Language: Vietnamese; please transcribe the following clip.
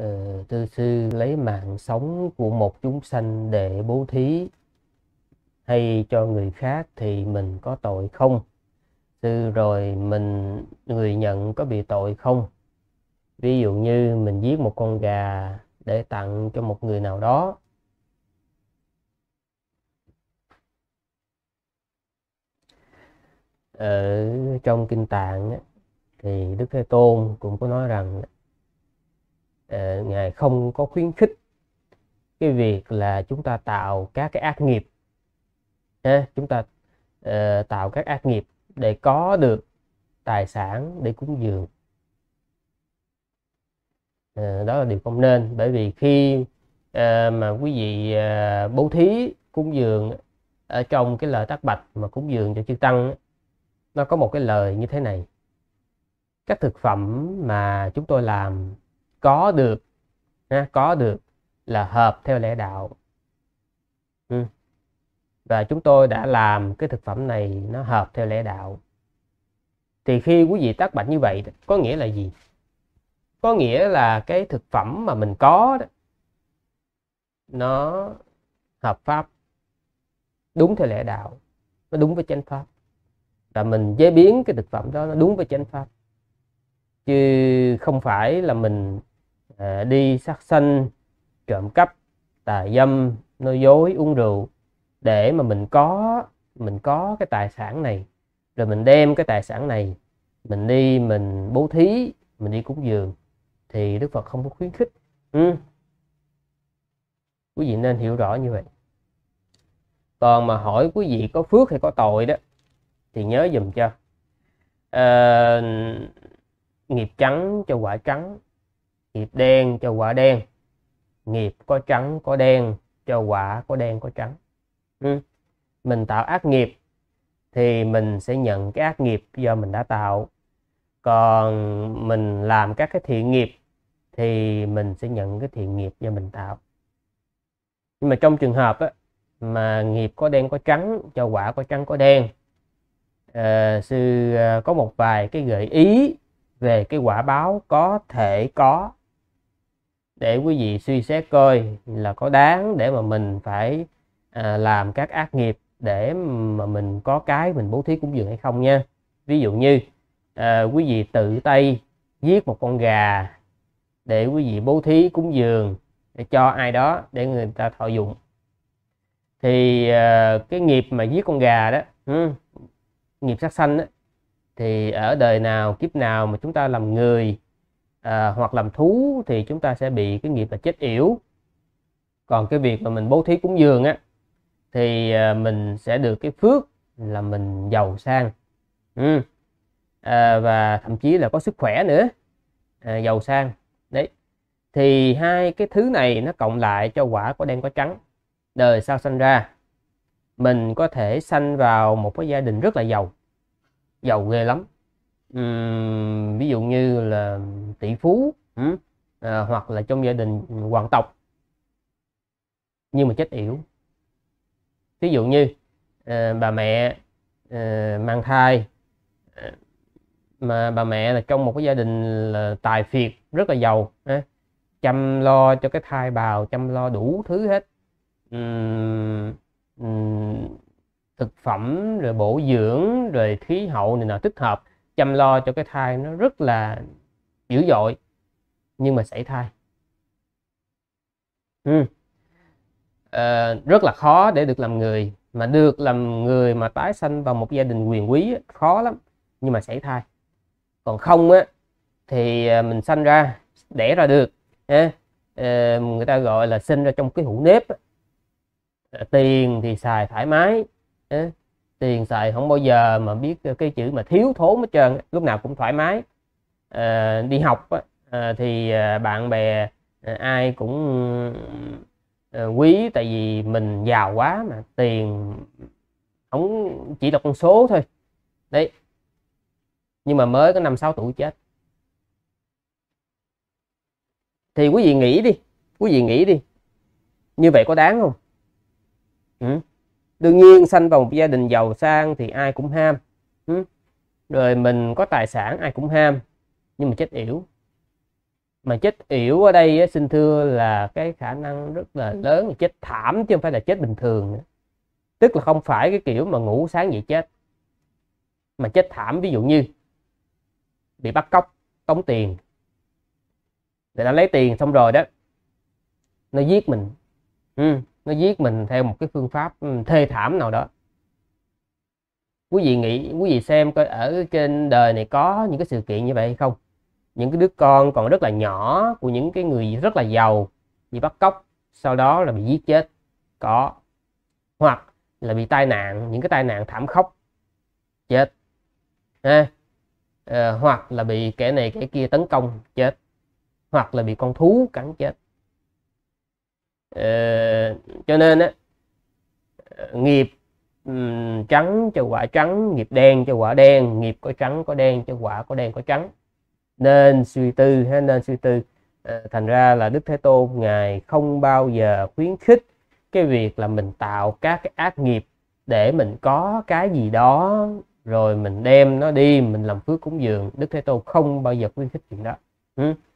Ờ, tư sư lấy mạng sống của một chúng sanh để bố thí hay cho người khác thì mình có tội không sư rồi mình người nhận có bị tội không ví dụ như mình giết một con gà để tặng cho một người nào đó ở trong kinh tạng thì đức thế tôn cũng có nói rằng Ờ, ngài không có khuyến khích cái việc là chúng ta tạo các cái ác nghiệp à, chúng ta uh, tạo các ác nghiệp để có được tài sản để cúng dường à, đó là điều không nên bởi vì khi à, mà quý vị à, bố thí cúng dường ở trong cái lời tác bạch mà cúng dường cho chư tăng nó có một cái lời như thế này các thực phẩm mà chúng tôi làm có được ha, có được là hợp theo lẽ đạo ừ. và chúng tôi đã làm cái thực phẩm này nó hợp theo lẽ đạo thì khi quý vị tác bạch như vậy có nghĩa là gì có nghĩa là cái thực phẩm mà mình có đó, nó hợp pháp đúng theo lẽ đạo nó đúng với chánh pháp và mình chế biến cái thực phẩm đó nó đúng với chánh pháp chứ không phải là mình Ờ, đi sát sanh trộm cắp tà dâm nói dối uống rượu để mà mình có mình có cái tài sản này rồi mình đem cái tài sản này mình đi mình bố thí mình đi cúng dường thì đức phật không có khuyến khích ừ. quý vị nên hiểu rõ như vậy còn mà hỏi quý vị có phước hay có tội đó thì nhớ dùm cho à, nghiệp trắng cho quả trắng nghiệp đen cho quả đen nghiệp có trắng có đen cho quả có đen có trắng ừ. mình tạo ác nghiệp thì mình sẽ nhận cái ác nghiệp do mình đã tạo còn mình làm các cái thiện nghiệp thì mình sẽ nhận cái thiện nghiệp do mình tạo nhưng mà trong trường hợp á, mà nghiệp có đen có trắng cho quả có trắng có đen à, sư ờ, có một vài cái gợi ý về cái quả báo có thể có để quý vị suy xét coi là có đáng để mà mình phải à, làm các ác nghiệp để mà mình có cái mình bố thí cúng dường hay không nha ví dụ như à, quý vị tự tay giết một con gà để quý vị bố thí cúng dường để cho ai đó để người ta thọ dụng thì à, cái nghiệp mà giết con gà đó ừ, nghiệp sát sanh đó, thì ở đời nào kiếp nào mà chúng ta làm người à, hoặc làm thú thì chúng ta sẽ bị cái nghiệp là chết yểu còn cái việc mà mình bố thí cúng dường á thì à, mình sẽ được cái phước là mình giàu sang ừ. à, và thậm chí là có sức khỏe nữa à, giàu sang đấy thì hai cái thứ này nó cộng lại cho quả có đen có trắng đời sau sanh ra mình có thể sanh vào một cái gia đình rất là giàu giàu ghê lắm ví dụ như là tỷ phú à, hoặc là trong gia đình hoàng tộc nhưng mà chết yểu ví dụ như à, bà mẹ à, mang thai à, mà bà mẹ là trong một cái gia đình là tài phiệt rất là giàu à, chăm lo cho cái thai bào chăm lo đủ thứ hết uhm, uhm, thực phẩm rồi bổ dưỡng rồi khí hậu này nọ thích hợp chăm lo cho cái thai nó rất là dữ dội nhưng mà xảy thai ừ. à, rất là khó để được làm người mà được làm người mà tái sanh vào một gia đình quyền quý khó lắm nhưng mà xảy thai còn không á thì ờ, mình sanh ra đẻ ra được à, người ta gọi là sinh ra trong cái hũ nếp tiền thì xài thoải mái tiền xài không bao giờ mà biết cái chữ mà thiếu thốn hết trơn lúc nào cũng thoải mái à, đi học à, thì ờ, bạn bè à, ai cũng à, quý tại vì mình giàu quá mà tiền không chỉ là con số thôi đấy nhưng mà mới có năm sáu tuổi chết thì quý vị nghĩ đi quý vị nghĩ đi như vậy có đáng không ừ? đương nhiên sanh vào một gia đình giàu sang thì ai cũng ham rồi mình có tài sản ai cũng ham nhưng mà chết yểu mà chết yểu ở đây xin thưa là cái khả năng rất là lớn chết thảm chứ không phải là chết bình thường nữa tức là không phải cái kiểu mà ngủ sáng dậy chết mà chết thảm ví dụ như bị bắt cóc tống tiền để ta lấy tiền xong rồi đó nó giết mình ừ nó giết mình theo một cái phương pháp ừ, thê thảm nào đó quý vị nghĩ quý vị xem coi ở trên đời này có những cái sự kiện như vậy hay không những cái đứa con còn rất là nhỏ của những cái người rất là giàu bị bắt cóc sau đó là bị giết chết có hoặc là bị tai nạn những cái tai nạn thảm khốc chết à, hoặc là bị kẻ này kẻ kia tấn công chết hoặc là bị con thú cắn chết Ờ, cho nên á nghiệp trắng cho quả trắng nghiệp đen cho quả đen nghiệp có trắng có đen cho quả có đen có trắng nên suy tư ha nên suy tư à, thành ra là đức thế tôn ngài không bao giờ khuyến khích cái việc là mình tạo các cái ác nghiệp để mình có cái gì đó rồi mình đem nó đi mình làm phước cúng dường đức thế tôn không bao giờ khuyến khích chuyện đó ừ.